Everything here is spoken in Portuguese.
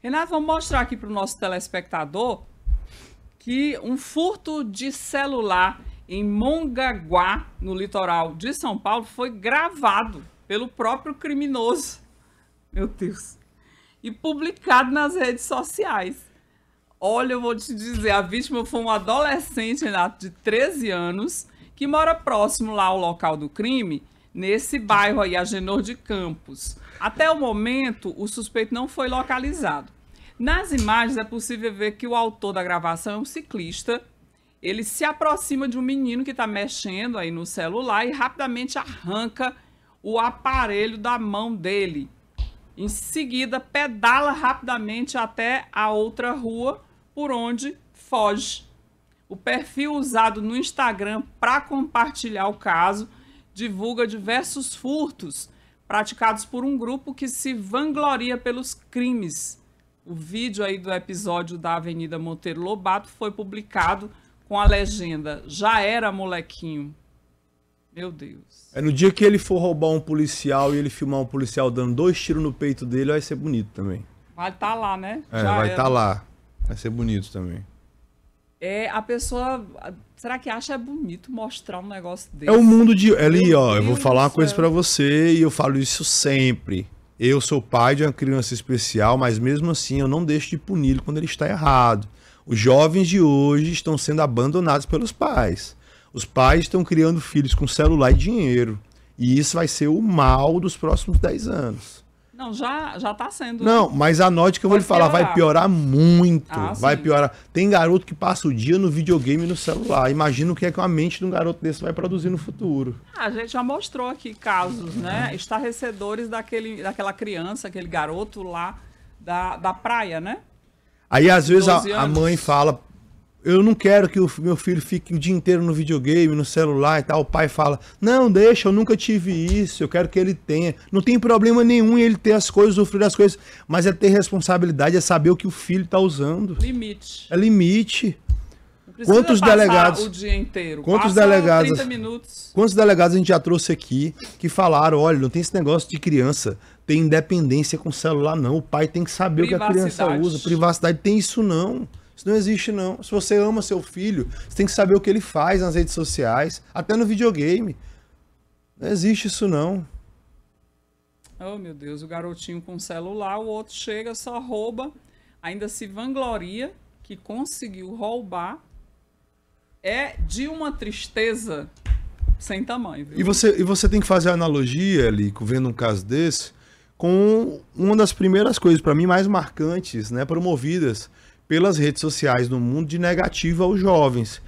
Renato, vamos mostrar aqui para o nosso telespectador que um furto de celular em Mongaguá, no litoral de São Paulo, foi gravado pelo próprio criminoso. Meu Deus. E publicado nas redes sociais. Olha, eu vou te dizer, a vítima foi um adolescente, Renato, de 13 anos, que mora próximo lá ao local do crime nesse bairro aí, Agenor de Campos. Até o momento, o suspeito não foi localizado. Nas imagens é possível ver que o autor da gravação é um ciclista. Ele se aproxima de um menino que está mexendo aí no celular e rapidamente arranca o aparelho da mão dele. Em seguida, pedala rapidamente até a outra rua por onde foge. O perfil usado no Instagram para compartilhar o caso divulga diversos furtos praticados por um grupo que se vangloria pelos crimes. O vídeo aí do episódio da Avenida Monteiro Lobato foi publicado com a legenda Já era molequinho. Meu Deus. É no dia que ele for roubar um policial e ele filmar um policial dando dois tiros no peito dele, vai ser bonito também. Vai estar tá lá, né? É, Já vai estar tá lá. Vai ser bonito também. É, a pessoa. Será que acha bonito mostrar um negócio desse? É o mundo de. É ali, ó, eu vou falar uma coisa para você e eu falo isso sempre. Eu sou pai de uma criança especial, mas mesmo assim eu não deixo de puni-lo quando ele está errado. Os jovens de hoje estão sendo abandonados pelos pais. Os pais estão criando filhos com celular e dinheiro. E isso vai ser o mal dos próximos 10 anos. Não, já, já tá sendo. Não, mas anote que eu vou lhe falar, piorar. vai piorar muito. Ah, vai sim. piorar. Tem garoto que passa o dia no videogame e no celular. Imagina o que é que a mente de um garoto desse vai produzir no futuro. Ah, a gente já mostrou aqui casos, né? Estarrecedores daquele, daquela criança, aquele garoto lá da, da praia, né? Aí às vezes a, a, mãe fala eu não quero que o meu filho fique o dia inteiro no videogame, no celular e tal. O pai fala: Não, deixa, eu nunca tive isso, eu quero que ele tenha. Não tem problema nenhum ele ter as coisas, sofrer as coisas, mas é ter responsabilidade, é saber o que o filho está usando. Limite. É limite. Quantos delegados? O dia inteiro. Quantos Passa delegados? 30 minutos. Quantos delegados a gente já trouxe aqui que falaram: olha, não tem esse negócio de criança ter independência com celular, não. O pai tem que saber o que a criança usa. Privacidade tem isso, não. Isso não existe, não. Se você ama seu filho, você tem que saber o que ele faz nas redes sociais, até no videogame. Não existe isso, não. Oh, meu Deus, o garotinho com celular, o outro chega, só rouba, ainda se vangloria que conseguiu roubar. É de uma tristeza sem tamanho. Viu? E, você, e você tem que fazer a analogia, Lico, vendo um caso desse, com uma das primeiras coisas, para mim, mais marcantes, né, promovidas pelas redes sociais no mundo de negativa aos jovens.